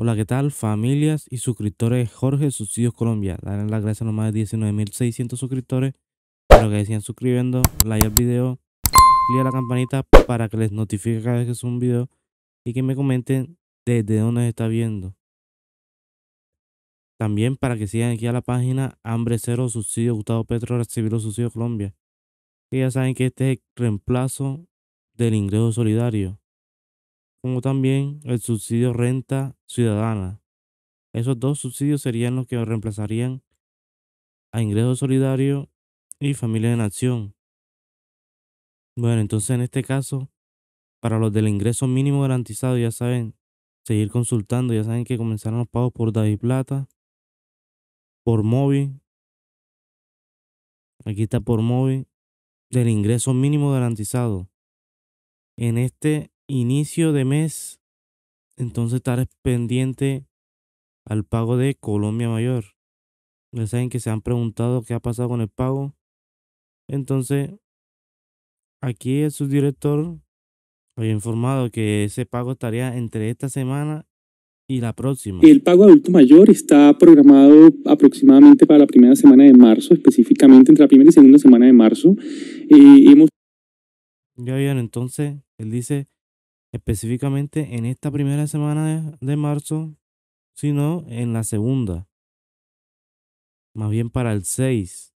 Hola, ¿qué tal? Familias y suscriptores Jorge Subsidios Colombia. darle las gracias a los más de 19.600 suscriptores lo que sigan suscribiendo, like al video, clic a la campanita para que les notifique cada vez que subo un video y que me comenten desde dónde está viendo. También para que sigan aquí a la página Hambre Cero Subsidio Gustavo Petro Recibir los Subsidios Colombia. ya saben que este es el reemplazo del ingreso solidario como también el subsidio renta ciudadana. Esos dos subsidios serían los que reemplazarían a ingreso solidario y familia en acción. Bueno, entonces en este caso, para los del ingreso mínimo garantizado, ya saben, seguir consultando, ya saben que comenzaron los pagos por David Plata, por Móvil. Aquí está por Móvil del ingreso mínimo garantizado. En este inicio de mes, entonces estar pendiente al pago de Colombia Mayor. Ya saben que se han preguntado qué ha pasado con el pago. Entonces, aquí el subdirector había informado que ese pago estaría entre esta semana y la próxima. El pago adulto mayor está programado aproximadamente para la primera semana de marzo, específicamente entre la primera y segunda semana de marzo. Y hemos... Ya vieron, entonces, él dice específicamente en esta primera semana de, marzo, sino en la segunda, más bien para el 6,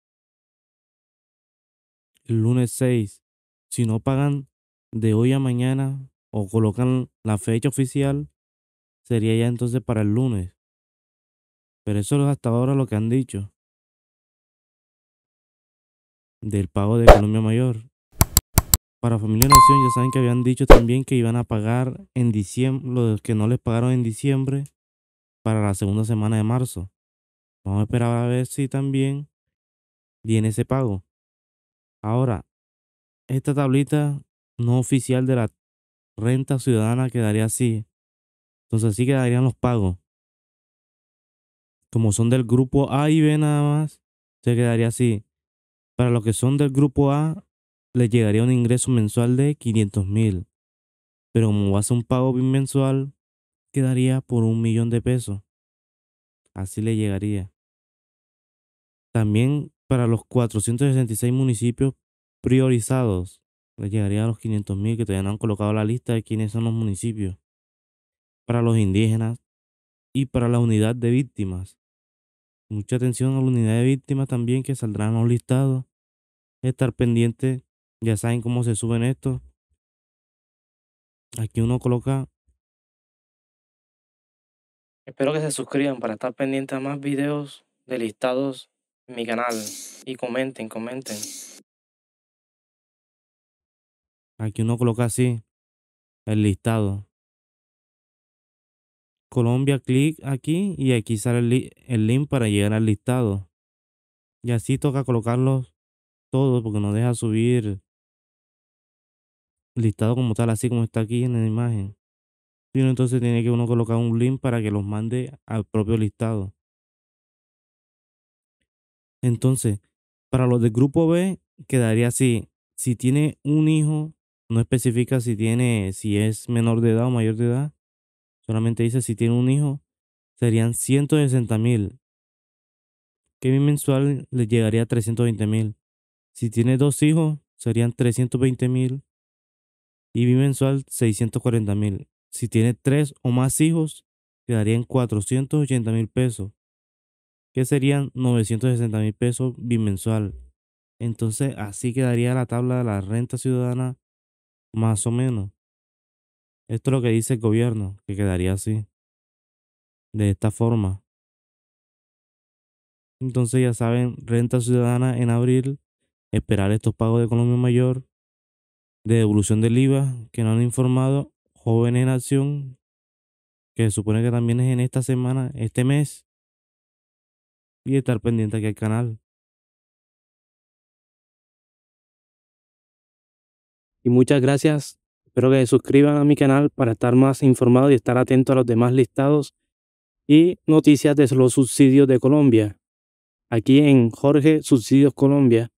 el lunes 6. Si no pagan de hoy a mañana o colocan la fecha oficial, sería ya entonces para el lunes. Pero eso es hasta ahora lo que han dicho del pago de Colombia mayor. Para Familia Nación ya saben que habían dicho también que iban a pagar en diciembre, los que no les pagaron en diciembre, para la segunda semana de marzo. Vamos a esperar a ver si también viene ese pago. Ahora, esta tablita no oficial de la renta ciudadana quedaría así. Entonces así quedarían los pagos. Como son del grupo A y B nada más, se quedaría así. Para los que son del grupo A, le llegaría un ingreso mensual de 500 mil, pero como ser un pago bimensual, quedaría por un millón de pesos. Así le llegaría. También para los 466 municipios priorizados, le llegaría a los 500 mil que todavía no han colocado la lista de quiénes son los municipios. Para los indígenas y para la unidad de víctimas. Mucha atención a la unidad de víctimas también que saldrán los listados. Estar pendiente ya saben cómo se suben estos. Aquí uno coloca. Espero que se suscriban para estar pendiente a más videos de listados en mi canal. Y comenten, comenten. Aquí uno coloca así el listado. Colombia, clic aquí y aquí sale el, link para llegar al listado. Y así toca colocarlos todos porque nos deja subir listado como tal, así como está aquí en la imagen. Sino entonces tiene que uno colocar un link para que los mande al propio listado. Entonces, para los del grupo B quedaría así. Si tiene un hijo, no especifica si tiene, si es menor de edad o mayor de edad. Solamente dice si tiene un hijo, serían 160 mil. Que mensual le llegaría a 320 mil. Si tiene dos hijos, serían 320 mil y bimensual 640 mil. Si tiene tres o más hijos, quedarían 480 mil pesos, que serían 960 mil pesos bimensual. Entonces así quedaría la tabla de la renta ciudadana más o menos. Esto es lo que dice el gobierno, que quedaría así. De esta forma. Entonces ya saben, renta ciudadana en abril, esperar estos pagos de economía Mayor de devolución del IVA que no han informado Jóvenes en Acción, que se supone que también es en esta semana, este mes, y estar pendiente aquí al canal. Y muchas gracias. Espero que se suscriban a mi canal para estar más informado y estar atento a los demás listados y noticias de los subsidios de Colombia. Aquí en Jorge Subsidios Colombia.